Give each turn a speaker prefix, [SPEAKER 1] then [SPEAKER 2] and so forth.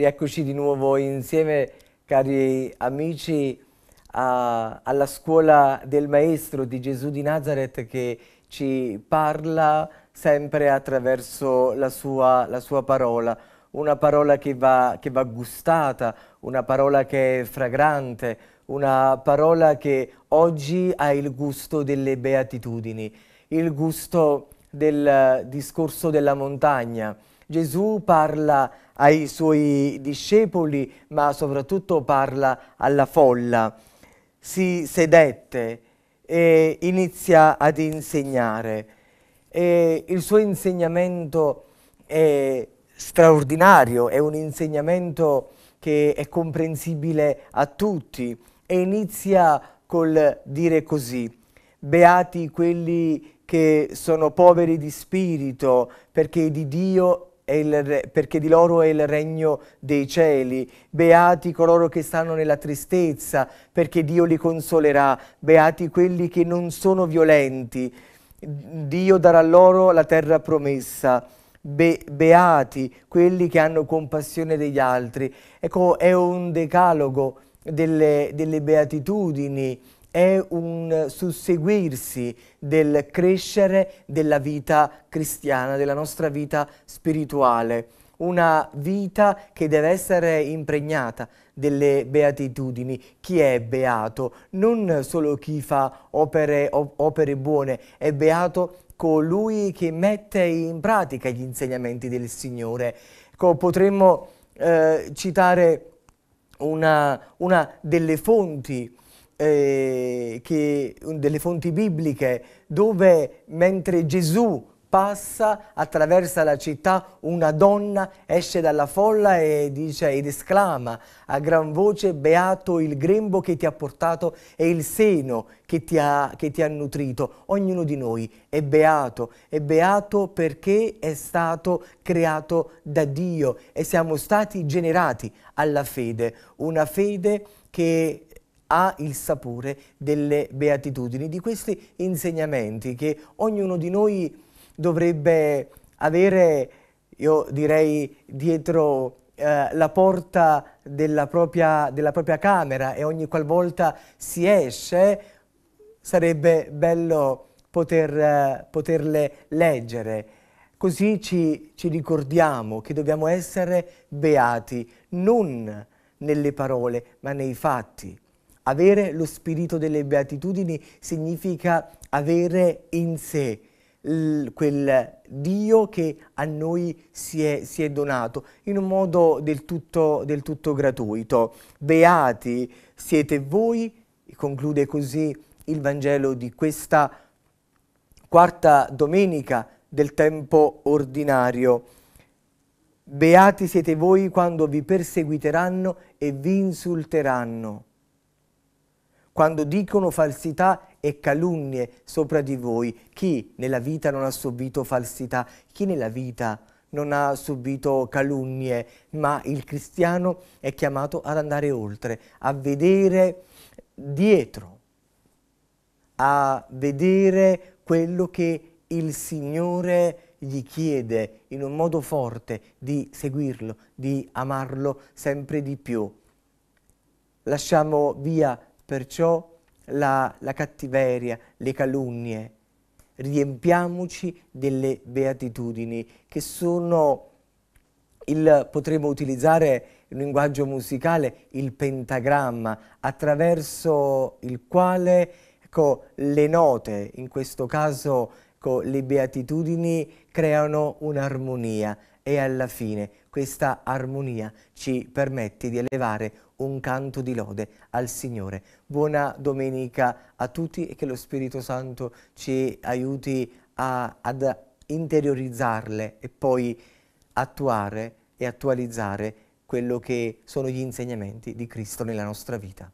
[SPEAKER 1] Rieccoci di nuovo insieme, cari amici, a, alla scuola del Maestro di Gesù di Nazareth che ci parla sempre attraverso la sua, la sua parola, una parola che va, che va gustata, una parola che è fragrante, una parola che oggi ha il gusto delle beatitudini, il gusto del discorso della montagna, Gesù parla ai suoi discepoli, ma soprattutto parla alla folla. Si sedette e inizia ad insegnare. E il suo insegnamento è straordinario, è un insegnamento che è comprensibile a tutti e inizia col dire così. Beati quelli che sono poveri di spirito, perché di Dio re, perché di loro è il regno dei cieli. Beati coloro che stanno nella tristezza, perché Dio li consolerà. Beati quelli che non sono violenti. Dio darà loro la terra promessa. Be beati quelli che hanno compassione degli altri. Ecco, è un decalogo delle, delle beatitudini è un susseguirsi del crescere della vita cristiana, della nostra vita spirituale, una vita che deve essere impregnata delle beatitudini. Chi è beato? Non solo chi fa opere, opere buone, è beato colui che mette in pratica gli insegnamenti del Signore. Potremmo eh, citare una, una delle fonti eh, che, delle fonti bibliche dove mentre Gesù passa, attraverso la città, una donna esce dalla folla e dice, ed esclama a gran voce, beato il grembo che ti ha portato e il seno che ti ha, che ti ha nutrito. Ognuno di noi è beato, è beato perché è stato creato da Dio e siamo stati generati alla fede, una fede che ha il sapore delle beatitudini, di questi insegnamenti che ognuno di noi dovrebbe avere, io direi, dietro eh, la porta della propria, della propria camera e ogni qualvolta si esce sarebbe bello poter, eh, poterle leggere. Così ci, ci ricordiamo che dobbiamo essere beati non nelle parole ma nei fatti. Avere lo spirito delle beatitudini significa avere in sé quel Dio che a noi si è, si è donato in un modo del tutto, del tutto gratuito. Beati siete voi, conclude così il Vangelo di questa quarta domenica del tempo ordinario. Beati siete voi quando vi perseguiteranno e vi insulteranno quando dicono falsità e calunnie sopra di voi. Chi nella vita non ha subito falsità? Chi nella vita non ha subito calunnie? Ma il cristiano è chiamato ad andare oltre, a vedere dietro, a vedere quello che il Signore gli chiede in un modo forte di seguirlo, di amarlo sempre di più. Lasciamo via Perciò la, la cattiveria, le calunnie, riempiamoci delle beatitudini che sono, il, potremmo utilizzare in linguaggio musicale, il pentagramma attraverso il quale ecco, le note, in questo caso Ecco, le beatitudini creano un'armonia e alla fine questa armonia ci permette di elevare un canto di lode al Signore. Buona domenica a tutti e che lo Spirito Santo ci aiuti a, ad interiorizzarle e poi attuare e attualizzare quello che sono gli insegnamenti di Cristo nella nostra vita.